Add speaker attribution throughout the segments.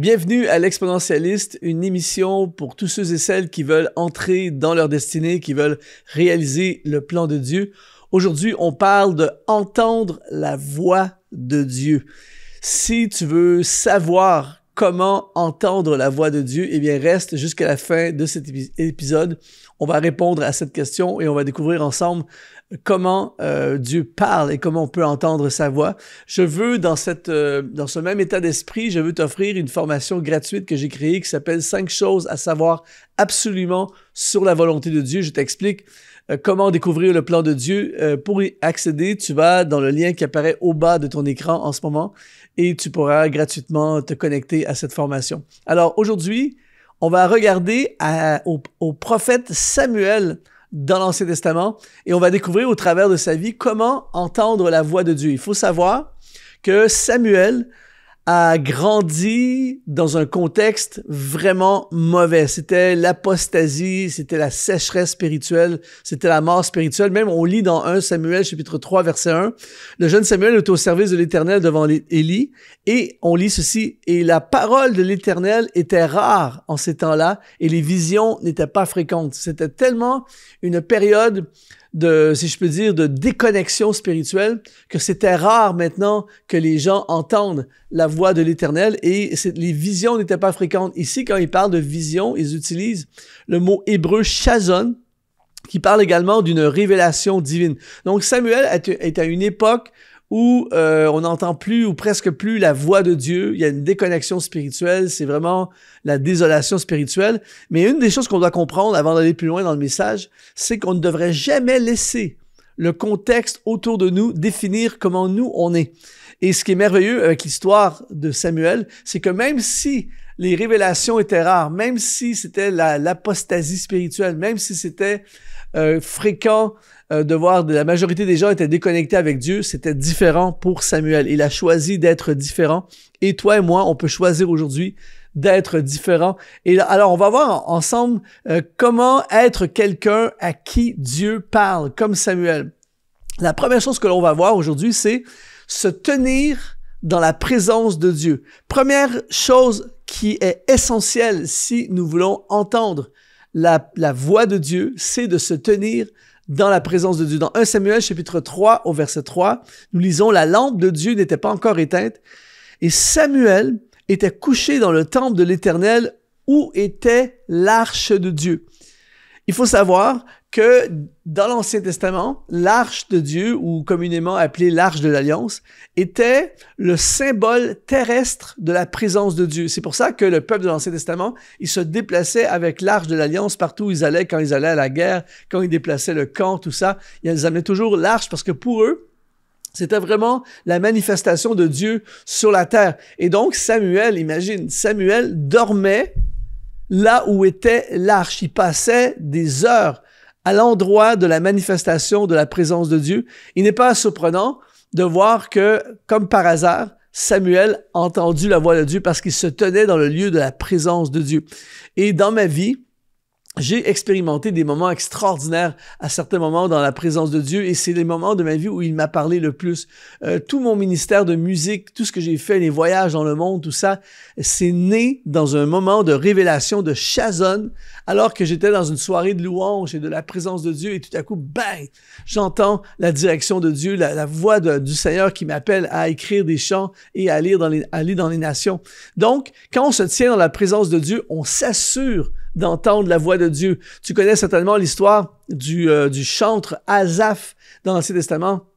Speaker 1: Bienvenue à l'Exponentialiste, une émission pour tous ceux et celles qui veulent entrer dans leur destinée, qui veulent réaliser le plan de Dieu. Aujourd'hui, on parle de entendre la voix de Dieu. Si tu veux savoir comment entendre la voix de Dieu? Eh bien, reste jusqu'à la fin de cet épisode. On va répondre à cette question et on va découvrir ensemble euh, comment euh, Dieu parle et comment on peut entendre sa voix. Je veux, dans, cette, euh, dans ce même état d'esprit, je veux t'offrir une formation gratuite que j'ai créée qui s'appelle 5 choses à savoir absolument sur la volonté de Dieu. Je t'explique comment découvrir le plan de Dieu. pour y accéder, tu vas dans le lien qui apparaît au bas de ton écran en ce moment et tu pourras gratuitement te connecter à cette formation. Alors aujourd'hui, on va regarder au prophète Samuel dans l'Ancien Testament et on va découvrir au travers de sa vie comment entendre la voix de Dieu. Il faut savoir que Samuel a grandi dans un contexte vraiment mauvais. C'était l'apostasie, c'était la sécheresse spirituelle, c'était la mort spirituelle. Même on lit dans 1 Samuel chapitre 3 verset 1, le jeune Samuel est au service de l'Éternel devant Élie et on lit ceci, et la parole de l'Éternel était rare en ces temps-là et les visions n'étaient pas fréquentes. C'était tellement une période de, si je peux dire, de déconnexion spirituelle, que c'était rare maintenant que les gens entendent la voix de l'Éternel et les visions n'étaient pas fréquentes. Ici, quand ils parlent de vision, ils utilisent le mot hébreu chazon qui parle également d'une révélation divine. Donc Samuel est à une époque où euh, on n'entend plus ou presque plus la voix de Dieu, il y a une déconnexion spirituelle, c'est vraiment la désolation spirituelle. Mais une des choses qu'on doit comprendre avant d'aller plus loin dans le message, c'est qu'on ne devrait jamais laisser le contexte autour de nous définir comment nous on est. Et ce qui est merveilleux avec l'histoire de Samuel, c'est que même si les révélations étaient rares, même si c'était l'apostasie spirituelle, même si c'était euh, fréquent euh, de voir de la majorité des gens étaient déconnectés avec Dieu, c'était différent pour Samuel. Il a choisi d'être différent. Et toi et moi, on peut choisir aujourd'hui d'être différent. Et alors, on va voir ensemble euh, comment être quelqu'un à qui Dieu parle, comme Samuel. La première chose que l'on va voir aujourd'hui, c'est se tenir dans la présence de Dieu. Première chose qui est essentiel si nous voulons entendre la, voix de Dieu, c'est de se tenir dans la présence de Dieu. Dans 1 Samuel chapitre 3 au verset 3, nous lisons, la lampe de Dieu n'était pas encore éteinte et Samuel était couché dans le temple de l'Éternel où était l'arche de Dieu. Il faut savoir que dans l'Ancien Testament, l'arche de Dieu, ou communément appelée l'arche de l'Alliance, était le symbole terrestre de la présence de Dieu. C'est pour ça que le peuple de l'Ancien Testament, il se déplaçait avec l'arche de l'Alliance partout où ils allaient, quand ils allaient à la guerre, quand ils déplaçaient le camp, tout ça. Ils amenaient toujours l'arche parce que pour eux, c'était vraiment la manifestation de Dieu sur la terre. Et donc Samuel, imagine, Samuel dormait là où était l'arche. Il passait des heures à l'endroit de la manifestation de la présence de Dieu, il n'est pas surprenant de voir que, comme par hasard, Samuel entendu la voix de Dieu parce qu'il se tenait dans le lieu de la présence de Dieu. Et dans ma vie, j'ai expérimenté des moments extraordinaires à certains moments dans la présence de Dieu et c'est les moments de ma vie où il m'a parlé le plus. Euh, tout mon ministère de musique, tout ce que j'ai fait, les voyages dans le monde, tout ça, c'est né dans un moment de révélation, de chazonne, alors que j'étais dans une soirée de louange et de la présence de Dieu et tout à coup, bang, j'entends la direction de Dieu, la, voix du Seigneur qui m'appelle à écrire des chants et à lire dans aller dans les nations. Donc, quand on se tient dans la présence de Dieu, on s'assure d'entendre la voix de Dieu. Tu connais certainement l'histoire du, euh, du chantre Azaph dans l'Ancien Testament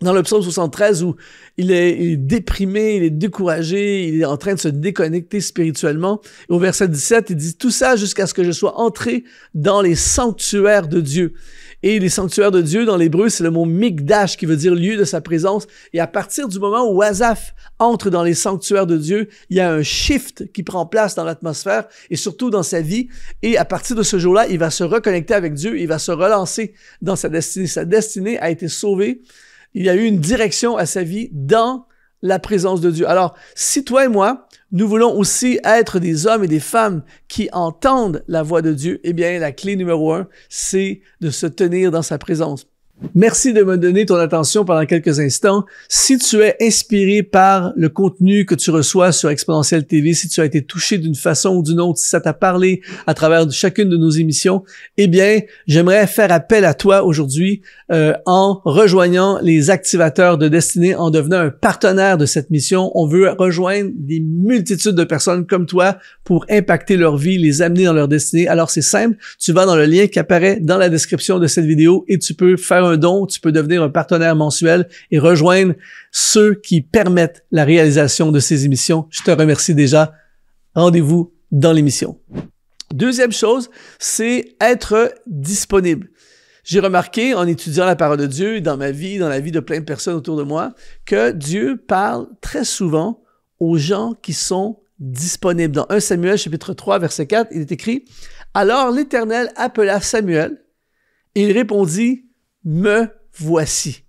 Speaker 1: dans le 73 où il est, déprimé, il est découragé, il est en train de se déconnecter spirituellement. au verset 17, il dit tout ça jusqu'à ce que je sois entré dans les sanctuaires de Dieu. Et les sanctuaires de Dieu dans l'hébreu, c'est le mot migdash qui veut dire lieu de sa présence. Et à partir du moment où Azaf entre dans les sanctuaires de Dieu, il y a un shift qui prend place dans l'atmosphère et surtout dans sa vie. Et à partir de ce jour-là, il va se reconnecter avec Dieu, il va se relancer dans sa destinée. Sa destinée a été sauvée il y a eu une direction à sa vie dans la présence de Dieu. Alors, si toi et moi, nous voulons aussi être des hommes et des femmes qui entendent la voix de Dieu, eh bien, la clé numéro un, c'est de se tenir dans sa présence. Merci de me donner ton attention pendant quelques instants. Si tu es inspiré par le contenu que tu reçois sur Exponential TV, si tu as été touché d'une façon ou d'une autre, si ça t'a parlé à travers chacune de nos émissions, eh bien, j'aimerais faire appel à toi aujourd'hui euh, en rejoignant les activateurs de destinée, en devenant un partenaire de cette mission. On veut rejoindre des multitudes de personnes comme toi pour impacter leur vie, les amener dans leur destinée. Alors, c'est simple. Tu vas dans le lien qui apparaît dans la description de cette vidéo et tu peux faire un un don, tu peux devenir un partenaire mensuel et rejoindre ceux qui permettent la réalisation de ces émissions. Je te remercie déjà. Rendez-vous dans l'émission. Deuxième chose, c'est être disponible. J'ai remarqué en étudiant la parole de Dieu dans ma vie, dans la vie de plein de personnes autour de moi, que Dieu parle très souvent aux gens qui sont disponibles. Dans 1 Samuel chapitre 3 verset 4, il est écrit Alors l'Éternel appela Samuel et il répondit me voici.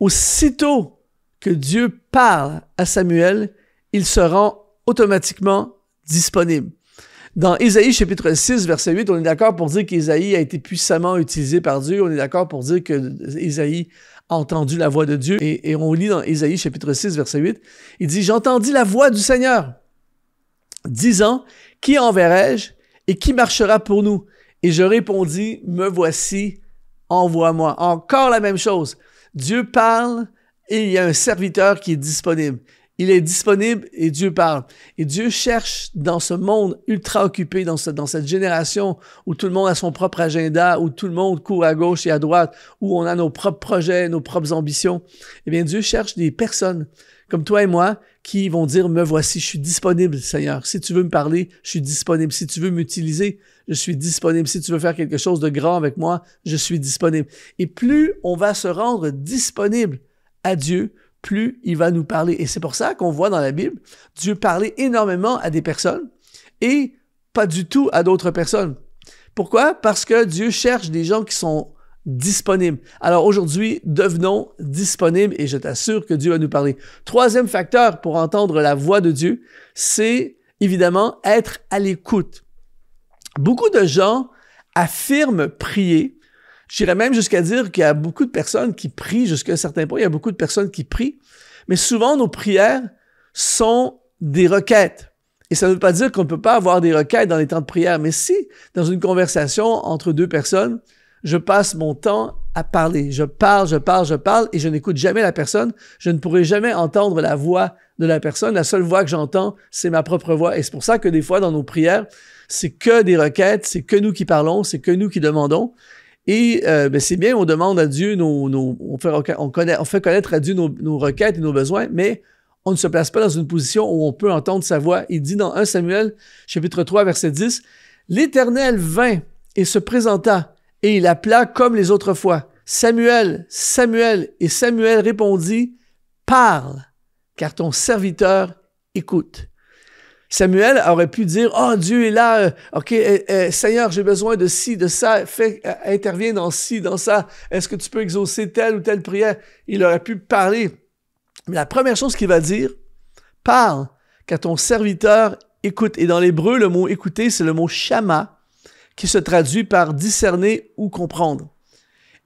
Speaker 1: Aussitôt que Dieu parle à Samuel, il se rend automatiquement disponible. Dans Isaïe chapitre 6, verset 8, on est d'accord pour dire qu'Isaïe a été puissamment utilisé par Dieu. On est d'accord pour dire que Isaïe a entendu la voix de Dieu. Et, on lit dans Isaïe chapitre 6, verset 8, il dit, j'entendis la voix du Seigneur, disant, qui enverrai-je et qui marchera pour nous? Et je répondis, me voici, envoie-moi. Encore la même chose. Dieu parle et il y a un serviteur qui est disponible. Il est disponible et Dieu parle. Et Dieu cherche dans ce monde ultra occupé, dans, cette génération où tout le monde a son propre agenda, où tout le monde court à gauche et à droite, où on a nos propres projets, nos propres ambitions. Eh bien, Dieu cherche des personnes comme toi et moi qui vont dire, me voici, je suis disponible, Seigneur. Si tu veux me parler, je suis disponible. Si tu veux m'utiliser, je suis disponible. Si tu veux faire quelque chose de grand avec moi, je suis disponible. Et plus on va se rendre disponible à Dieu, plus il va nous parler. Et c'est pour ça qu'on voit dans la Bible Dieu parler énormément à des personnes et pas du tout à d'autres personnes. Pourquoi? Parce que Dieu cherche des gens qui sont disponibles. Alors aujourd'hui, devenons disponibles et je t'assure que Dieu va nous parler. Troisième facteur pour entendre la voix de Dieu, c'est évidemment être à l'écoute. Beaucoup de gens affirment prier. J'irais même jusqu'à dire qu'il y a beaucoup de personnes qui prient jusqu'à un certain point. Il y a beaucoup de personnes qui prient. Mais souvent, nos prières sont des requêtes. Et ça ne veut pas dire qu'on ne peut pas avoir des requêtes dans les temps de prière. Mais si, dans une conversation entre deux personnes, je passe mon temps à parler. Je parle, je parle, je parle et je n'écoute jamais la personne. Je ne pourrai jamais entendre la voix de la personne. La seule voix que j'entends, c'est ma propre voix. Et c'est pour ça que des fois, dans nos prières, c'est que des requêtes, c'est que nous qui parlons, c'est que nous qui demandons. Et euh, ben, c'est bien, on demande à Dieu nos, nos on, fait, connaître à Dieu nos, nos, requêtes et nos besoins, mais on ne se place pas dans une position où on peut entendre sa voix. Il dit dans 1 Samuel, chapitre 3, verset 10, L'Éternel vint et se présenta, et il appela comme les autres fois. Samuel, Samuel, et Samuel répondit, Parle, car ton serviteur écoute. Samuel aurait pu dire, oh Dieu est là, euh, ok, euh, euh, Seigneur, j'ai besoin de ci, de ça, fais, interviens dans ci, dans ça, est-ce que tu peux exaucer telle ou telle prière? Il aurait pu parler. Mais la première chose qu'il va dire, parle, car ton serviteur écoute. Et dans l'hébreu, le mot écouter, c'est le mot shama, qui se traduit par discerner ou comprendre.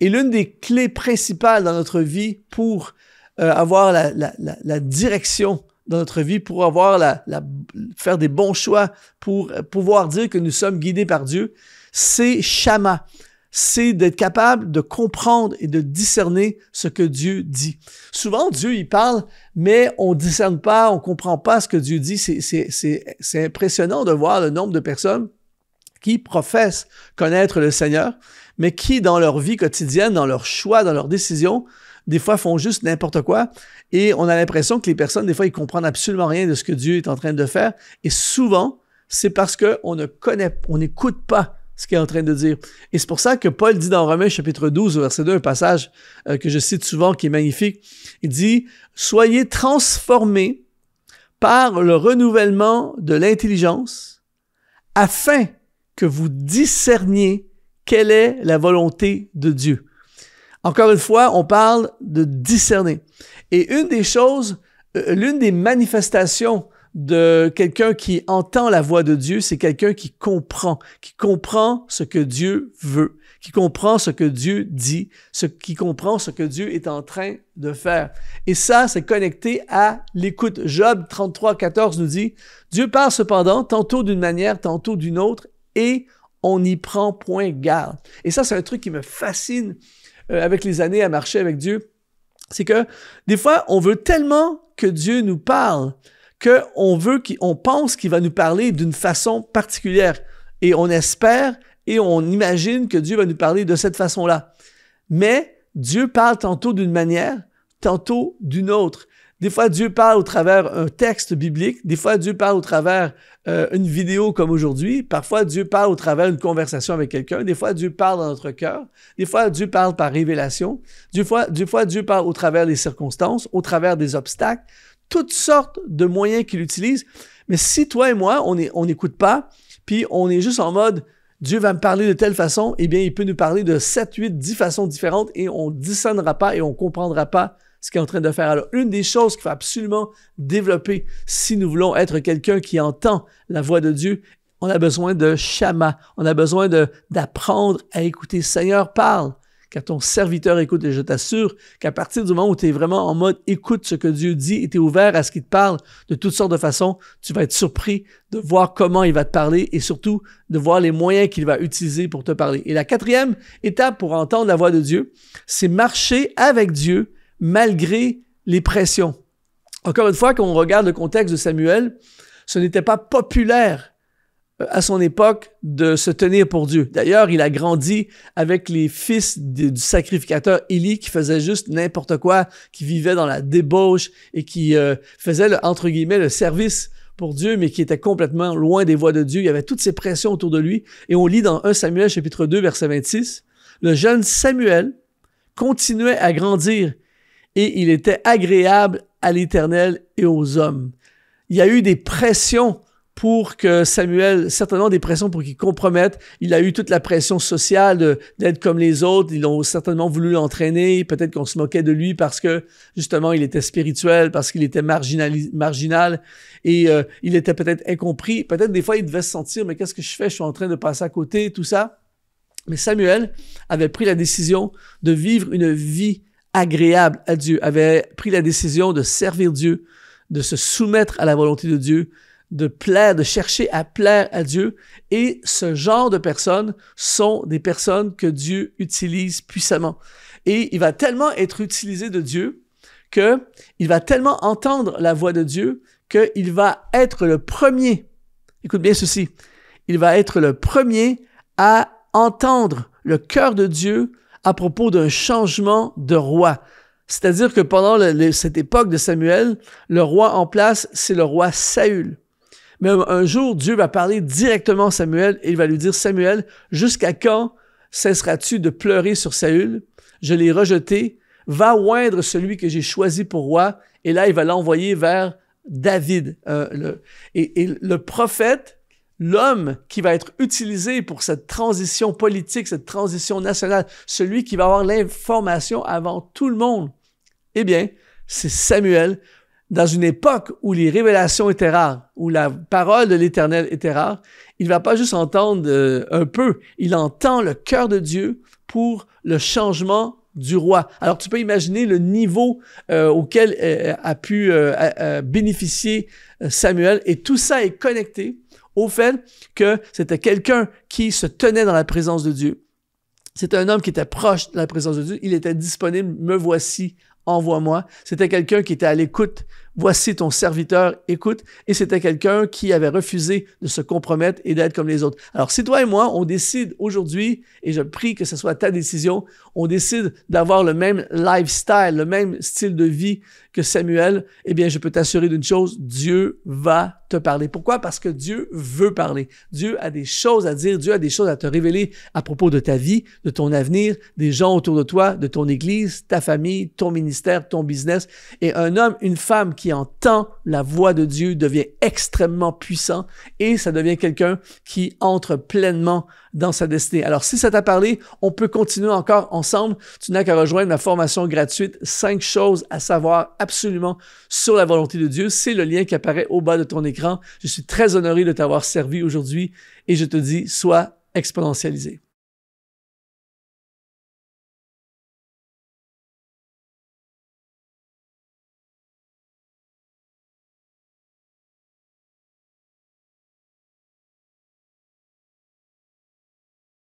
Speaker 1: Et l'une des clés principales dans notre vie pour avoir la, la, la, la direction dans notre vie pour avoir la, faire des bons choix, pour pouvoir dire que nous sommes guidés par Dieu, c'est Shama. C'est d'être capable de comprendre et de discerner ce que Dieu dit. Souvent, Dieu, il parle, mais on ne discerne pas, on ne comprend pas ce que Dieu dit. C'est impressionnant de voir le nombre de personnes qui professent connaître le Seigneur, mais qui, dans leur vie quotidienne, dans leurs choix, dans leurs décisions, des fois font juste n'importe quoi et on a l'impression que les personnes, des fois, ils comprennent absolument rien de ce que Dieu est en train de faire. Et souvent, c'est parce qu'on ne connaît, on n'écoute pas ce qu'il est en train de dire. Et c'est pour ça que Paul dit dans Romains chapitre 12, verset 2, un passage euh, que je cite souvent qui est magnifique. Il dit, soyez transformés par le renouvellement de l'intelligence afin que vous discerniez quelle est la volonté de Dieu. Encore une fois, on parle de discerner. Et une des choses, euh, l'une des manifestations de quelqu'un qui entend la voix de Dieu, c'est quelqu'un qui comprend, qui comprend ce que Dieu veut, qui comprend ce que Dieu dit, ce, qui comprend ce que Dieu est en train de faire. Et ça, c'est connecté à l'écoute. Job 33, 14 nous dit, Dieu parle cependant, tantôt d'une manière, tantôt d'une autre, et on n'y prend point garde. Et ça, c'est un truc qui me fascine euh, avec les années à marcher avec Dieu c'est que des fois, on veut tellement que Dieu nous parle qu'on veut qu'on pense qu'il va nous parler d'une façon particulière et on espère et on imagine que Dieu va nous parler de cette façon-là. Mais Dieu parle tantôt d'une manière, tantôt d'une autre. Des fois, Dieu parle au travers un texte biblique. Des fois, Dieu parle au travers euh, une vidéo comme aujourd'hui. Parfois, Dieu parle au travers une conversation avec quelqu'un. Des fois, Dieu parle dans notre cœur. Des fois, Dieu parle par révélation. Des fois, Dieu parle au travers des circonstances, au travers des obstacles. Toutes sortes de moyens qu'il utilise. Mais si toi et moi, on n'écoute on pas, puis on est juste en mode Dieu va me parler de telle façon, eh bien, il peut nous parler de 7, 8, dix façons différentes et on ne pas et on ne comprendra pas ce qu'il est en train de faire. Alors, une des choses qu'il faut absolument développer si nous voulons être quelqu'un qui entend la voix de Dieu, on a besoin de chama, on a besoin d'apprendre à écouter. Seigneur, parle. Car ton serviteur écoute, et je t'assure qu'à partir du moment où tu es vraiment en mode écoute ce que Dieu dit et tu es ouvert à ce qu'il te parle de toutes sortes de façons, tu vas être surpris de voir comment il va te parler et surtout de voir les moyens qu'il va utiliser pour te parler. Et la quatrième étape pour entendre la voix de Dieu, c'est marcher avec Dieu malgré les pressions. Encore une fois, quand on regarde le contexte de Samuel, ce n'était pas populaire euh, à son époque de se tenir pour Dieu. D'ailleurs, il a grandi avec les fils du sacrificateur Élie qui faisait juste n'importe quoi, qui vivait dans la débauche et qui euh, faisait le, entre guillemets le service pour Dieu, mais qui était complètement loin des voies de Dieu. Il y avait toutes ces pressions autour de lui. Et on lit dans 1 Samuel chapitre 2 verset 26, le jeune Samuel continuait à grandir et il était agréable à l'Éternel et aux hommes. Il y a eu des pressions pour que Samuel, certainement des pressions pour qu'il compromette. Il a eu toute la pression sociale d'être comme les autres. Ils ont certainement voulu l'entraîner. Peut-être qu'on se moquait de lui parce que justement il était spirituel, parce qu'il était marginal et euh, il était peut-être incompris. Peut-être des fois il devait se sentir, mais qu'est-ce que je fais? Je suis en train de passer à côté, tout ça. Mais Samuel avait pris la décision de vivre une vie agréable à Dieu, avait pris la décision de servir Dieu, de se soumettre à la volonté de Dieu, de plaire, de chercher à plaire à Dieu. Et ce genre de personnes sont des personnes que Dieu utilise puissamment. Et il va tellement être utilisé de Dieu que il va tellement entendre la voix de Dieu qu'il va être le premier. Écoute bien ceci. Il va être le premier à entendre le cœur de Dieu à propos d'un changement de roi. C'est-à-dire que pendant cette époque de Samuel, le roi en place, c'est le roi Saül. Mais un, jour, Dieu va parler directement à Samuel et il va lui dire, Samuel, jusqu'à quand cesseras-tu de pleurer sur Saül? Je l'ai rejeté. Va oindre celui que j'ai choisi pour roi. Et là, il va l'envoyer vers David. Euh, et le prophète l'homme qui va être utilisé pour cette transition politique, cette transition nationale, celui qui va avoir l'information avant tout le monde, eh bien, c'est Samuel, dans une époque où les révélations étaient rares, où la parole de l'Éternel était rare, il va pas juste entendre euh, un peu, il entend le cœur de Dieu pour le changement du roi. Alors tu peux imaginer le niveau euh, auquel euh, a pu bénéficier Samuel, et tout ça est connecté au fait que c'était quelqu'un qui se tenait dans la présence de Dieu. C'était un homme qui était proche de la présence de Dieu. Il était disponible. Me voici, envoie-moi. C'était quelqu'un qui était à l'écoute. Voici ton serviteur, écoute. Et c'était quelqu'un qui avait refusé de se compromettre et d'être comme les autres. Alors, si toi et moi, on décide aujourd'hui, et je prie que ce soit ta décision, on décide d'avoir le même lifestyle, le même style de vie que Samuel, eh bien, je peux t'assurer d'une chose, Dieu va te parler. Pourquoi? Parce que Dieu veut parler. Dieu a des choses à dire, Dieu a des choses à te révéler à propos de ta vie, de ton avenir, des gens autour de toi, de ton église, ta famille, ton ministère, ton business. Et un homme, une femme qui entend la voix de Dieu devient extrêmement puissant et ça devient quelqu'un qui entre pleinement dans sa destinée. Alors, si ça t'a parlé, on peut continuer encore ensemble. Tu n'as qu'à rejoindre ma formation gratuite 5 choses à savoir absolument sur la volonté de Dieu. C'est le lien qui apparaît au bas de ton écran. Je suis très honoré de t'avoir servi aujourd'hui et je te dis, sois exponentialisé.